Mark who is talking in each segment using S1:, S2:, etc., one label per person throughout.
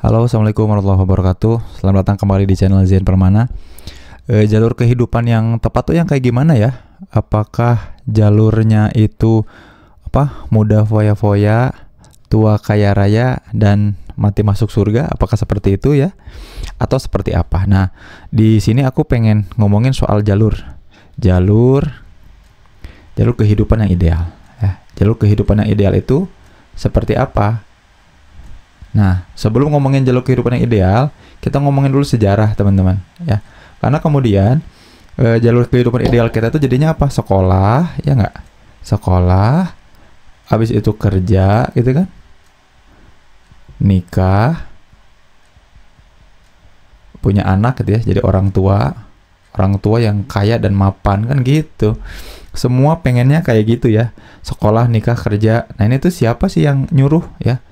S1: Halo, assalamualaikum warahmatullahi wabarakatuh. Selamat datang kembali di channel Zain Permana. E, jalur kehidupan yang tepat tuh yang kayak gimana ya? Apakah jalurnya itu apa? muda foya-foya, tua kaya raya, dan mati masuk surga? Apakah seperti itu ya? Atau seperti apa? Nah, di sini aku pengen ngomongin soal jalur, jalur, jalur kehidupan yang ideal. Ya, jalur kehidupan yang ideal itu seperti apa? Nah, sebelum ngomongin jalur kehidupan yang ideal, kita ngomongin dulu sejarah, teman-teman, ya. Karena kemudian e, jalur kehidupan ideal kita itu jadinya apa? Sekolah, ya nggak? Sekolah, habis itu kerja, gitu kan? Nikah, punya anak gitu ya, jadi orang tua, orang tua yang kaya dan mapan kan gitu. Semua pengennya kayak gitu ya. Sekolah, nikah, kerja. Nah, ini tuh siapa sih yang nyuruh ya?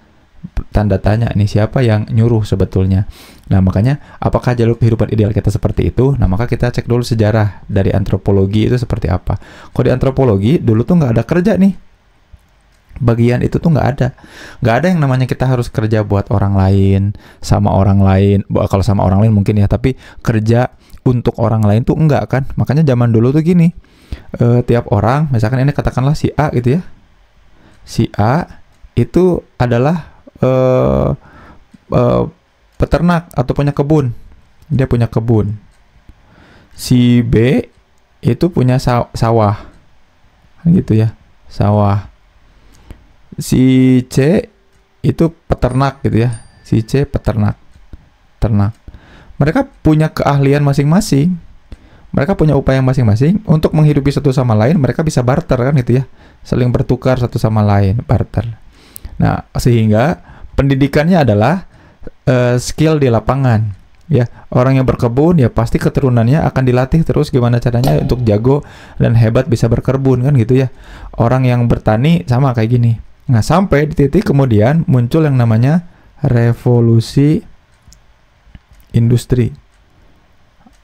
S1: tanda tanya nih siapa yang nyuruh sebetulnya. Nah, makanya apakah jalur kehidupan ideal kita seperti itu? Nah, maka kita cek dulu sejarah dari antropologi itu seperti apa. Kalau di antropologi dulu tuh nggak ada kerja nih. Bagian itu tuh nggak ada, nggak ada yang namanya kita harus kerja buat orang lain, sama orang lain. Kalau sama orang lain mungkin ya, tapi kerja untuk orang lain tuh enggak kan? Makanya zaman dulu tuh gini, e, tiap orang, misalkan ini katakanlah si A gitu ya, si A itu adalah uh, uh, peternak atau punya kebun. Dia punya kebun. Si B itu punya saw sawah. Gitu ya. Sawah. Si C itu peternak gitu ya. Si C peternak. Ternak. Mereka punya keahlian masing-masing mereka punya upaya masing-masing untuk menghidupi satu sama lain mereka bisa barter kan gitu ya saling bertukar satu sama lain barter nah sehingga pendidikannya adalah uh, skill di lapangan ya orang yang berkebun ya pasti keturunannya akan dilatih terus gimana caranya iya. untuk jago dan hebat bisa berkebun kan gitu ya orang yang bertani sama kayak gini nah sampai di titik kemudian muncul yang namanya revolusi industri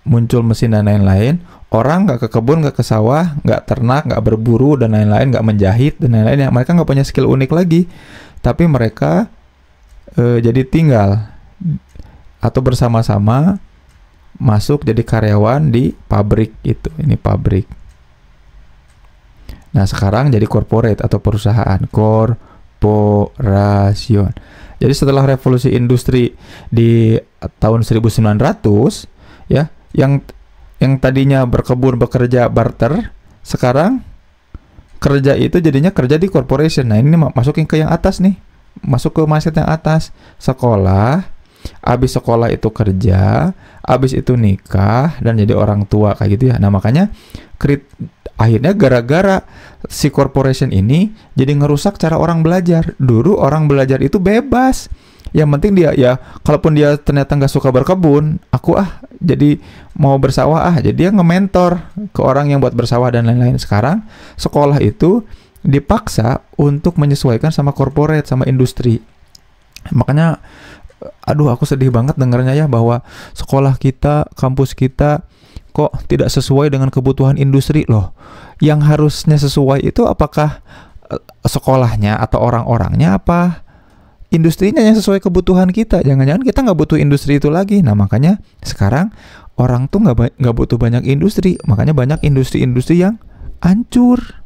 S1: muncul mesin dan lain-lain orang nggak ke kebun nggak ke sawah nggak ternak nggak berburu dan lain-lain nggak menjahit dan lain-lain ya mereka nggak punya skill unik lagi tapi mereka e, jadi tinggal atau bersama-sama masuk jadi karyawan di pabrik itu. Ini pabrik. Nah, sekarang jadi corporate atau perusahaan, korporasion. Jadi setelah revolusi industri di tahun 1900 ya, yang yang tadinya berkebun bekerja barter, sekarang kerja itu jadinya kerja di corporation. Nah, ini masukin ke yang atas nih masuk ke mindset yang atas. Sekolah, abis sekolah itu kerja, abis itu nikah, dan jadi orang tua kayak gitu ya. Nah makanya krit akhirnya gara-gara si corporation ini jadi ngerusak cara orang belajar. Dulu orang belajar itu bebas. Yang penting dia ya, kalaupun dia ternyata nggak suka berkebun, aku ah jadi mau bersawah ah, jadi dia ngementor ke orang yang buat bersawah dan lain-lain. Sekarang sekolah itu dipaksa untuk menyesuaikan sama corporate sama industri makanya aduh aku sedih banget dengarnya ya bahwa sekolah kita kampus kita kok tidak sesuai dengan kebutuhan industri loh yang harusnya sesuai itu apakah eh, sekolahnya atau orang-orangnya apa industrinya yang sesuai kebutuhan kita jangan-jangan kita nggak butuh industri itu lagi nah makanya sekarang orang tuh nggak nggak butuh banyak industri makanya banyak industri-industri yang hancur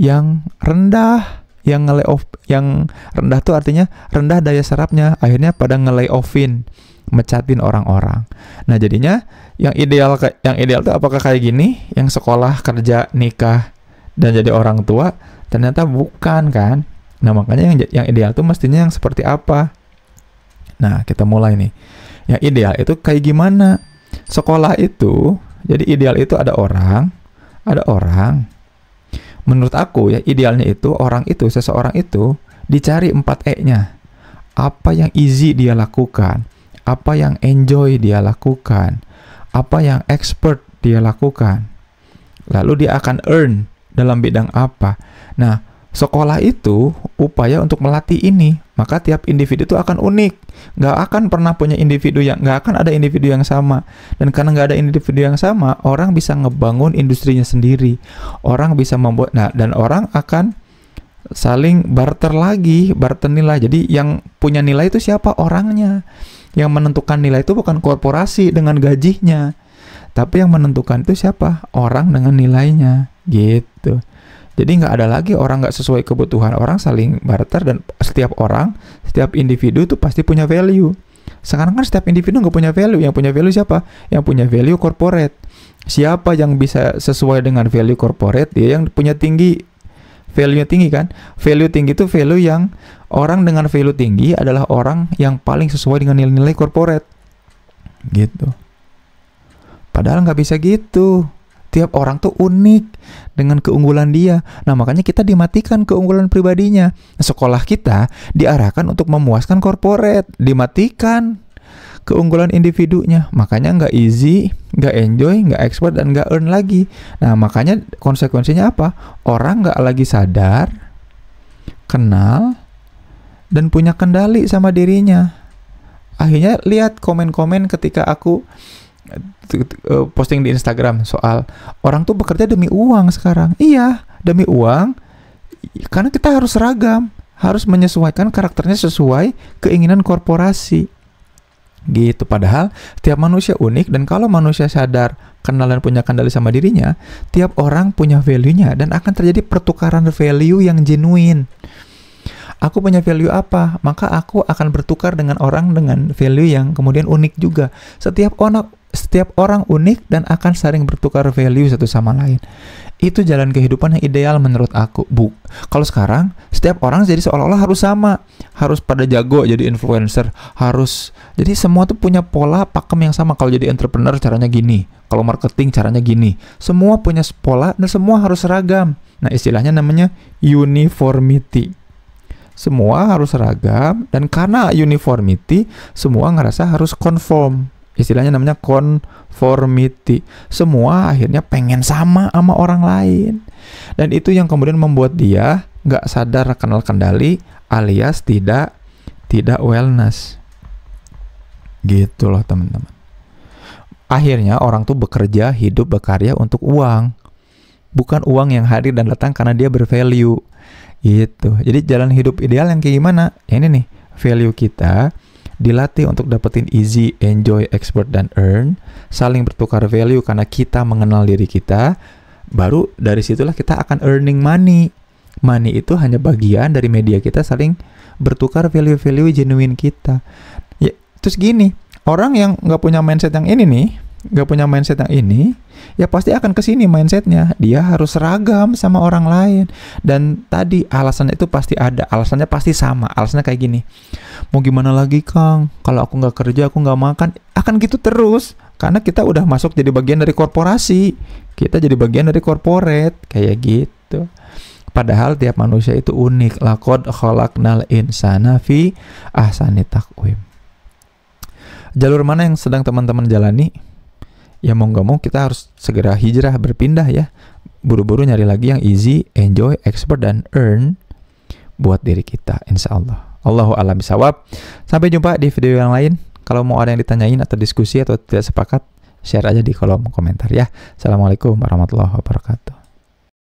S1: yang rendah yang ngelay off yang rendah tuh artinya rendah daya serapnya akhirnya pada ngelay offin mecatin orang-orang. Nah, jadinya yang ideal yang ideal tuh apakah kayak gini, yang sekolah, kerja, nikah dan jadi orang tua? Ternyata bukan kan? Nah, makanya yang yang ideal tuh mestinya yang seperti apa? Nah, kita mulai nih. Yang ideal itu kayak gimana? Sekolah itu jadi ideal itu ada orang, ada orang Menurut aku ya idealnya itu orang itu seseorang itu dicari 4 E-nya. Apa yang easy dia lakukan, apa yang enjoy dia lakukan, apa yang expert dia lakukan. Lalu dia akan earn dalam bidang apa. Nah, sekolah itu upaya untuk melatih ini, maka tiap individu itu akan unik. Nggak akan pernah punya individu yang, nggak akan ada individu yang sama. Dan karena nggak ada individu yang sama, orang bisa ngebangun industrinya sendiri. Orang bisa membuat, nah dan orang akan saling barter lagi, barter nilai. Jadi yang punya nilai itu siapa orangnya. Yang menentukan nilai itu bukan korporasi dengan gajinya. Tapi yang menentukan itu siapa? Orang dengan nilainya. Gitu. Jadi nggak ada lagi orang nggak sesuai kebutuhan orang saling barter dan setiap orang, setiap individu itu pasti punya value. Sekarang kan setiap individu nggak punya value. Yang punya value siapa? Yang punya value corporate. Siapa yang bisa sesuai dengan value corporate? Dia yang punya tinggi value-nya tinggi kan? Value tinggi itu value yang orang dengan value tinggi adalah orang yang paling sesuai dengan nilai-nilai corporate. Gitu. Padahal nggak bisa gitu tiap orang tuh unik dengan keunggulan dia. Nah, makanya kita dimatikan keunggulan pribadinya. Nah, sekolah kita diarahkan untuk memuaskan korporat, dimatikan keunggulan individunya. Makanya nggak easy, nggak enjoy, nggak expert, dan nggak earn lagi. Nah, makanya konsekuensinya apa? Orang nggak lagi sadar, kenal, dan punya kendali sama dirinya. Akhirnya lihat komen-komen ketika aku Eh, posting di Instagram soal orang tuh bekerja demi uang sekarang. Iya, demi uang. Karena kita harus seragam, harus menyesuaikan karakternya sesuai keinginan korporasi. Gitu. Padahal tiap manusia unik dan kalau manusia sadar kenal dan punya kendali sama dirinya, tiap orang punya value-nya dan akan terjadi pertukaran value yang genuine aku punya value apa, maka aku akan bertukar dengan orang dengan value yang kemudian unik juga. Setiap orang setiap orang unik dan akan saling bertukar value satu sama lain. Itu jalan kehidupan yang ideal menurut aku, Bu. Kalau sekarang, setiap orang jadi seolah-olah harus sama, harus pada jago jadi influencer, harus jadi semua tuh punya pola pakem yang sama. Kalau jadi entrepreneur caranya gini, kalau marketing caranya gini. Semua punya pola dan semua harus seragam. Nah, istilahnya namanya uniformity semua harus seragam dan karena uniformity semua ngerasa harus conform istilahnya namanya conformity. Semua akhirnya pengen sama sama orang lain. Dan itu yang kemudian membuat dia nggak sadar kenal kendali alias tidak tidak wellness. Gitu loh teman-teman. Akhirnya orang tuh bekerja, hidup, berkarya untuk uang. Bukan uang yang hadir dan datang karena dia bervalue. Gitu. Jadi jalan hidup ideal yang kayak gimana? Ya ini nih, value kita dilatih untuk dapetin easy, enjoy, expert, dan earn, saling bertukar value karena kita mengenal diri kita, baru dari situlah kita akan earning money. Money itu hanya bagian dari media kita saling bertukar value-value genuine kita. Ya, terus gini, orang yang nggak punya mindset yang ini nih, nggak punya mindset yang ini, ya pasti akan ke sini mindsetnya. Dia harus seragam sama orang lain. Dan tadi alasan itu pasti ada. Alasannya pasti sama. Alasannya kayak gini. Mau gimana lagi Kang? Kalau aku nggak kerja, aku nggak makan. Akan gitu terus. Karena kita udah masuk jadi bagian dari korporasi. Kita jadi bagian dari corporate. Kayak gitu. Padahal tiap manusia itu unik. Lakod kholaknal insana fi ahsani takwim. Jalur mana yang sedang teman-teman jalani? ya mau nggak mau kita harus segera hijrah berpindah ya buru-buru nyari lagi yang easy enjoy expert dan earn buat diri kita insya Allah Allahu alam bisawab sampai jumpa di video yang lain kalau mau ada yang ditanyain atau diskusi atau tidak sepakat share aja di kolom komentar ya assalamualaikum warahmatullahi wabarakatuh